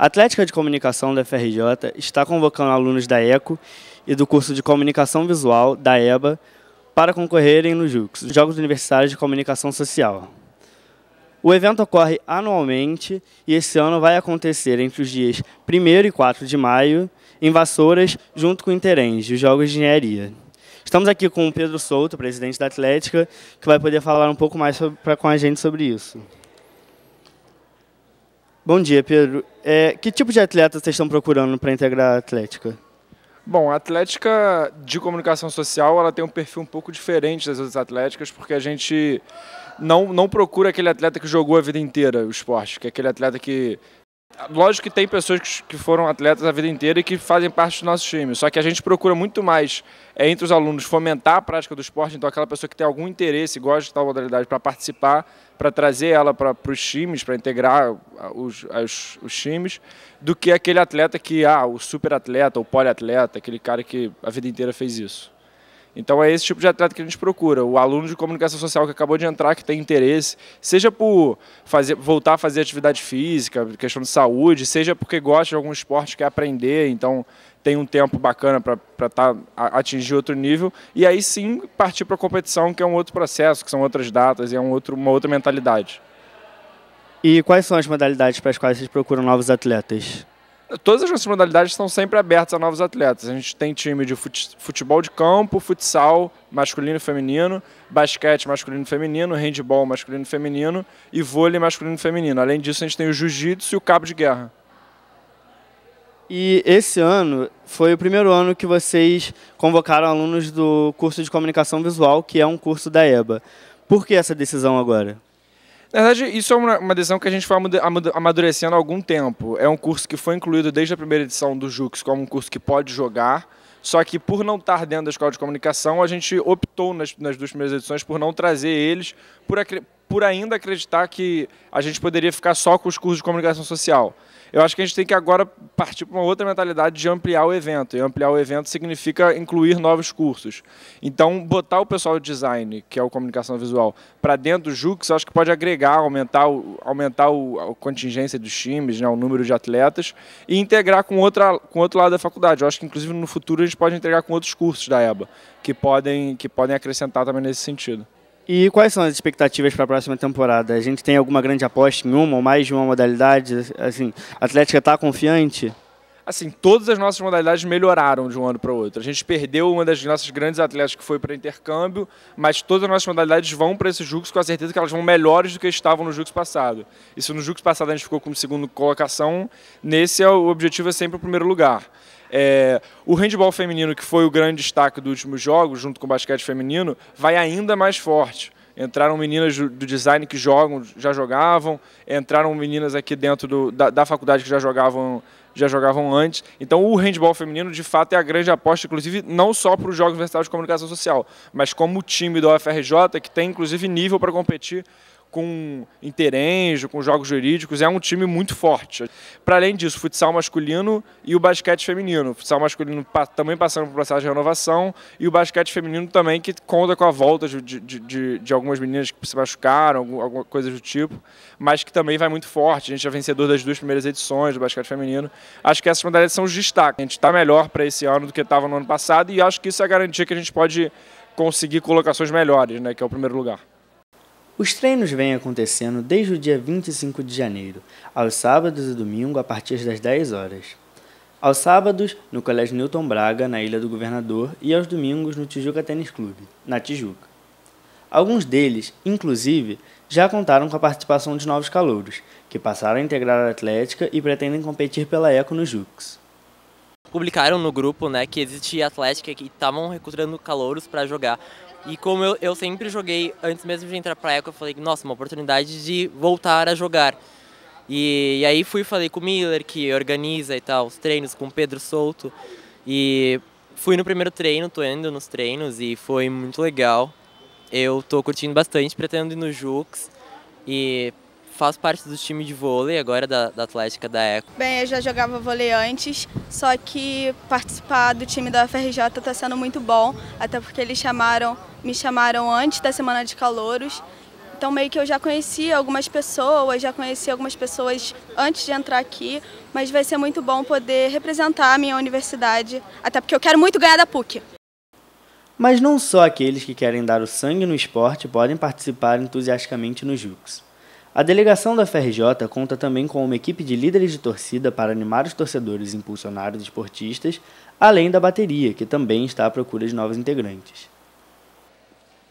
A Atlética de Comunicação da FRJ está convocando alunos da ECO e do curso de Comunicação Visual da EBA para concorrerem no JUX, Jogos Universitários de Comunicação Social. O evento ocorre anualmente e esse ano vai acontecer entre os dias 1 e 4 de maio, em Vassouras, junto com o Interenge, os Jogos de Engenharia. Estamos aqui com o Pedro Souto, presidente da Atlética, que vai poder falar um pouco mais sobre, pra, com a gente sobre isso. Bom dia, Pedro. É, que tipo de atleta vocês estão procurando para integrar a Atlética? Bom, a Atlética de comunicação social ela tem um perfil um pouco diferente das outras atléticas, porque a gente não, não procura aquele atleta que jogou a vida inteira o esporte, que é aquele atleta que Lógico que tem pessoas que foram atletas a vida inteira e que fazem parte do nosso time, só que a gente procura muito mais é, entre os alunos fomentar a prática do esporte, então aquela pessoa que tem algum interesse, gosta de tal modalidade para participar, para trazer ela para os times, para integrar os, os times, do que aquele atleta que, ah, o super atleta, o poliatleta, aquele cara que a vida inteira fez isso. Então é esse tipo de atleta que a gente procura. O aluno de comunicação social que acabou de entrar, que tem interesse, seja por fazer, voltar a fazer atividade física, questão de saúde, seja porque gosta de algum esporte, quer aprender, então tem um tempo bacana para tá, atingir outro nível. E aí sim partir para a competição, que é um outro processo, que são outras datas e é um outro, uma outra mentalidade. E quais são as modalidades para as quais vocês procuram novos atletas? todas as nossas modalidades estão sempre abertas a novos atletas. A gente tem time de futebol de campo, futsal masculino e feminino, basquete masculino e feminino, handball masculino e feminino e vôlei masculino e feminino. Além disso, a gente tem o jiu-jitsu e o cabo de guerra. E esse ano foi o primeiro ano que vocês convocaram alunos do curso de comunicação visual, que é um curso da EBA. Por que essa decisão agora? Na verdade, isso é uma, uma decisão que a gente foi amadurecendo há algum tempo. É um curso que foi incluído desde a primeira edição do Jux como um curso que pode jogar, só que por não estar dentro da escola de comunicação, a gente optou nas, nas duas primeiras edições por não trazer eles, por, por ainda acreditar que a gente poderia ficar só com os cursos de comunicação social. Eu acho que a gente tem que agora partir para uma outra mentalidade de ampliar o evento. E ampliar o evento significa incluir novos cursos. Então, botar o pessoal de design, que é o comunicação visual, para dentro do JUX, eu acho que pode agregar, aumentar, o, aumentar o, a contingência dos times, né, o número de atletas, e integrar com, outra, com outro lado da faculdade. Eu acho que, inclusive, no futuro a gente pode integrar com outros cursos da EBA, que podem, que podem acrescentar também nesse sentido. E quais são as expectativas para a próxima temporada? A gente tem alguma grande aposta em uma ou mais de uma modalidade? Assim, a Atlética está confiante? Assim, todas as nossas modalidades melhoraram de um ano para o outro. A gente perdeu uma das nossas grandes atletas que foi para intercâmbio, mas todas as nossas modalidades vão para esse Jux com a certeza que elas vão melhores do que estavam no Jux passado. E se no Jux passado a gente ficou como segundo colocação, nesse é o objetivo é sempre o primeiro lugar. É, o handball feminino, que foi o grande destaque dos últimos jogos, junto com o basquete feminino, vai ainda mais forte. Entraram meninas do design que jogam, já jogavam, entraram meninas aqui dentro do, da, da faculdade que já jogavam já jogavam antes. Então, o handball feminino, de fato, é a grande aposta, inclusive, não só para os Jogos Universitários de Comunicação Social, mas como o time da UFRJ, que tem, inclusive, nível para competir com interenjo, com jogos jurídicos, é um time muito forte. Para além disso, futsal masculino e o basquete feminino. O futsal masculino também passando por um processo de renovação e o basquete feminino também, que conta com a volta de, de, de, de algumas meninas que se machucaram, alguma coisa do tipo, mas que também vai muito forte. A gente é vencedor das duas primeiras edições do basquete feminino. Acho que essas modalidades são os destaques. A gente está melhor para esse ano do que estava no ano passado e acho que isso é a garantia que a gente pode conseguir colocações melhores, né, que é o primeiro lugar. Os treinos vêm acontecendo desde o dia 25 de janeiro, aos sábados e domingo a partir das 10 horas. Aos sábados, no Colégio Newton Braga, na Ilha do Governador, e aos domingos no Tijuca Tênis Clube, na Tijuca. Alguns deles, inclusive, já contaram com a participação de novos calouros, que passaram a integrar a Atlética e pretendem competir pela Eco no Jux. Publicaram no grupo né, que existe Atlética e estavam recrutando calouros para jogar. E como eu, eu sempre joguei, antes mesmo de entrar para a Eco, eu falei, nossa, uma oportunidade de voltar a jogar. E, e aí fui, falei com o Miller, que organiza e tal, os treinos, com o Pedro Souto. E fui no primeiro treino, tô indo nos treinos e foi muito legal. Eu tô curtindo bastante, pretendo ir no Jux e faço parte do time de vôlei agora da, da Atlética da Eco. Bem, eu já jogava vôlei antes, só que participar do time da UFRJ está sendo muito bom, até porque eles chamaram me chamaram antes da semana de calouros. Então meio que eu já conhecia algumas pessoas, já conheci algumas pessoas antes de entrar aqui, mas vai ser muito bom poder representar a minha universidade, até porque eu quero muito ganhar da PUC. Mas não só aqueles que querem dar o sangue no esporte podem participar entusiasticamente nos Jux. A delegação da FRJ conta também com uma equipe de líderes de torcida para animar os torcedores e impulsionar os esportistas, além da bateria, que também está à procura de novos integrantes.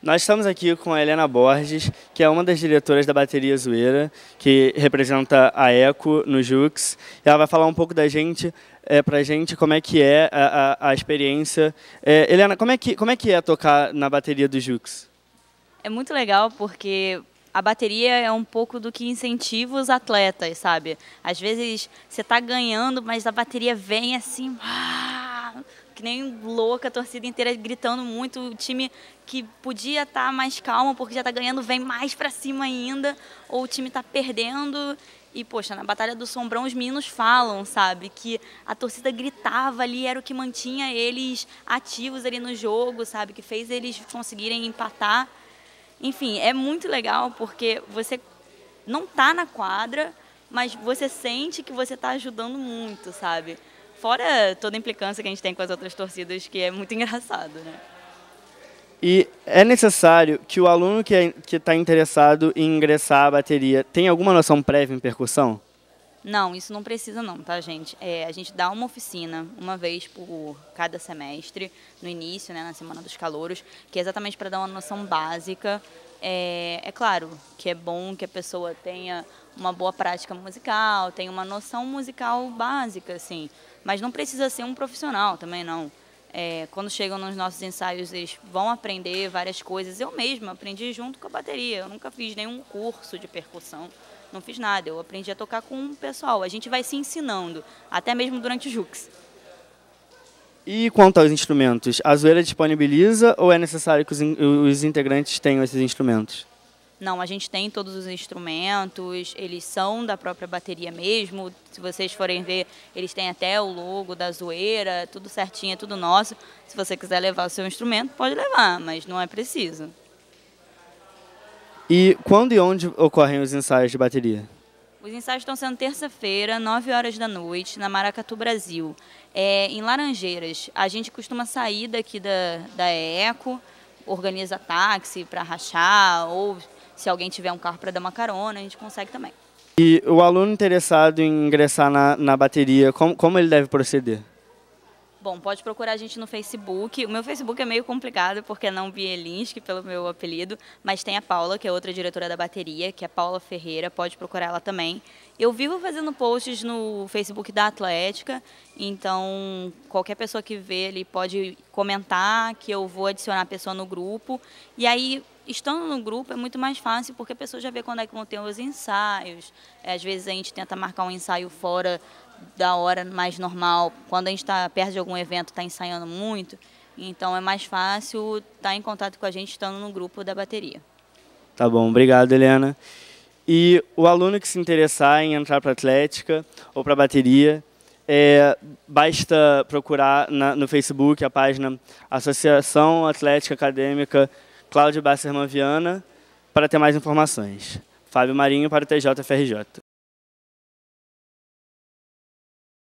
Nós estamos aqui com a Helena Borges, que é uma das diretoras da Bateria Zoeira, que representa a Eco no Jux. Ela vai falar um pouco da gente, é, para a gente, como é que é a, a, a experiência. É, Helena, como é, que, como é que é tocar na bateria do Jux? É muito legal porque a bateria é um pouco do que incentiva os atletas, sabe? Às vezes você está ganhando, mas a bateria vem assim... Ah! que nem louca, a torcida inteira gritando muito, o time que podia estar tá mais calmo porque já está ganhando vem mais para cima ainda, ou o time está perdendo. E, poxa, na Batalha do Sombrão os meninos falam, sabe? Que a torcida gritava ali, era o que mantinha eles ativos ali no jogo, sabe? Que fez eles conseguirem empatar. Enfim, é muito legal porque você não tá na quadra, mas você sente que você está ajudando muito, sabe? Fora toda a implicância que a gente tem com as outras torcidas, que é muito engraçado, né? E é necessário que o aluno que é, está interessado em ingressar à bateria tenha alguma noção prévia em percussão? Não, isso não precisa não, tá, gente? É, a gente dá uma oficina uma vez por cada semestre, no início, né, na Semana dos Calouros, que é exatamente para dar uma noção básica. É, é claro que é bom que a pessoa tenha uma boa prática musical, tenha uma noção musical básica, assim, mas não precisa ser um profissional também, não. É, quando chegam nos nossos ensaios, eles vão aprender várias coisas. Eu mesma aprendi junto com a bateria. Eu nunca fiz nenhum curso de percussão, não fiz nada. Eu aprendi a tocar com o pessoal. A gente vai se ensinando, até mesmo durante o Jux. E quanto aos instrumentos? A zoeira disponibiliza ou é necessário que os, in os integrantes tenham esses instrumentos? Não, a gente tem todos os instrumentos, eles são da própria bateria mesmo. Se vocês forem ver, eles têm até o logo da zoeira, tudo certinho, é tudo nosso. Se você quiser levar o seu instrumento, pode levar, mas não é preciso. E quando e onde ocorrem os ensaios de bateria? Os ensaios estão sendo terça-feira, 9 horas da noite, na Maracatu Brasil, é, em Laranjeiras. A gente costuma sair daqui da, da ECO, organiza táxi para rachar ou se alguém tiver um carro para dar uma carona, a gente consegue também. E o aluno interessado em ingressar na, na bateria, como, como ele deve proceder? Bom, pode procurar a gente no Facebook. O meu Facebook é meio complicado porque é não Bielinski, pelo meu apelido, mas tem a Paula, que é outra diretora da bateria, que é Paula Ferreira, pode procurar ela também. Eu vivo fazendo posts no Facebook da Atlética, então qualquer pessoa que vê ali pode comentar que eu vou adicionar a pessoa no grupo. E aí, estando no grupo é muito mais fácil porque a pessoa já vê quando é que vão ter os ensaios. É, às vezes a gente tenta marcar um ensaio fora da hora mais normal. Quando a gente está perto de algum evento, está ensaiando muito, então é mais fácil estar tá em contato com a gente estando no grupo da bateria. Tá bom, obrigado, Helena. E o aluno que se interessar em entrar para atlética ou para bateria, é, basta procurar na, no Facebook a página Associação Atlética Acadêmica Cláudio Basserman Viana para ter mais informações. Fábio Marinho para o TJFRJ.